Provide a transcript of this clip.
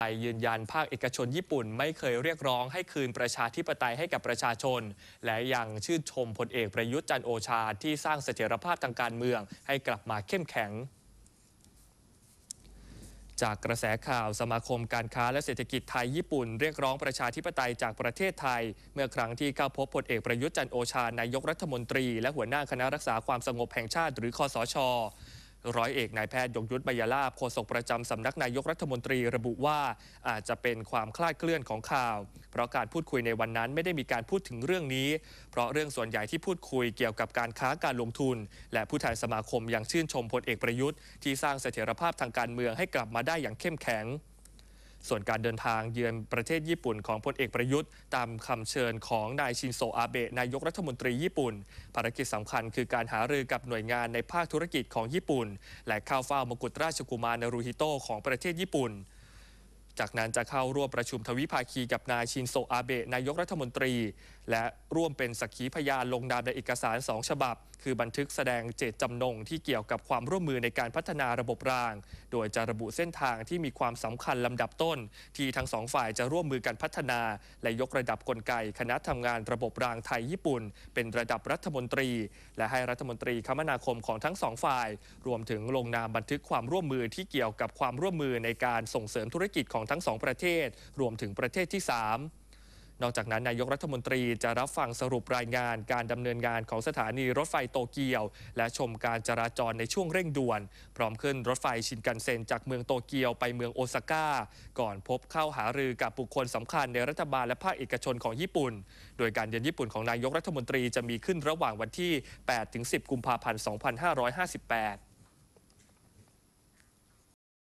ไทยยืนยันภาคเอกชนญี่ปุ่นไม่เคยเรียกร้องให้คืนประชาธิปไตยให้กับประชาชน และยังชื่นชมพลเอกประยุทธ์จันโอชาที่สร้างเสถียรภาพทางการเมืองให้กลับมาเข้มแข็ง จากกระแสข่าวสมาคมการค้าและเศรษฐกิจไทยญี่ปุ่นเรียกร้องประชาธิปไตยจากประเทศไทย เมื่อครั้งที่เข้าพบพลเอกประยุทธ์จันโอชานายกรัฐมนตรีและหัวหน้าคณะรักษาความสงบแห่งชาติ หรือคอสชร้อยเอกนายแพทย์ยงยุทธมยาลาภโฆษกประจำสำนักนายกรัฐมนตรีระบุว่า อาจจะเป็นความคลาดเคลื่อนของข่าว เพราะการพูดคุยในวันนั้นไม่ได้มีการพูดถึงเรื่องนี้ เพราะเรื่องส่วนใหญ่ที่พูดคุยเกี่ยวกับการค้าการลงทุน และผู้แทนสมาคมยังชื่นชมพลเอกประยุทธ์ที่สร้างเสถียรภาพทางการเมืองให้กลับมาได้อย่างเข้มแข็งส่วนการเดินทางเยือนประเทศญี่ปุ่นของพลเอกประยุทธ์ ตามคำเชิญของนายชินโซอาเบะนายกรัฐมนตรีญี่ปุ่น ภารกิจสำคัญคือการหารือกับหน่วยงานในภาคธุรกิจของญี่ปุ่น และข้าเฝ้ามกุฎราชกุมารนารูฮิโตของประเทศญี่ปุ่นจากนั้นจะเข้าร่วมประชุมทวิภาคีกับนายชินโซอาเบะนายกรัฐมนตรี และร่วมเป็นสักขีพยานลงนามในเอกสาร2ฉบับ คือบันทึกแสดงเจตจำนงที่เกี่ยวกับความร่วมมือในการพัฒนาระบบราง โดยจะระบุเส้นทางที่มีความสำคัญลำดับต้นที่ทั้งสองฝ่ายจะร่วมมือกันพัฒนาและยกระดับกลไกคณะทำงานระบบรางไทยญี่ปุ่น เป็นระดับรัฐมนตรี และให้รัฐมนตรีคมนาคมของทั้งสองฝ่ายรวมถึงลงนามบันทึกความร่วมมือที่เกี่ยวกับความร่วมมือในการส่งเสริมธุรกิจของทั้งสองประเทศรวมถึงประเทศที่ 3 นอกจากนั้น นายกรัฐมนตรีจะรับฟังสรุปรายงานการดำเนินงานของสถานีรถไฟโตเกียว และชมการจราจรในช่วงเร่งด่วน พร้อมขึ้นรถไฟชินกันเซ็นจากเมืองโตเกียวไปเมืองโอซาก้าก่อนพบเข้าหารือกับบุคคลสำคัญในรัฐบาลและภาคเอกชนของญี่ปุ่น โดยการเยือนญี่ปุ่นของนายกรัฐมนตรีจะมีขึ้นระหว่างวันที่8-10 กุมภาพันธ์ 2558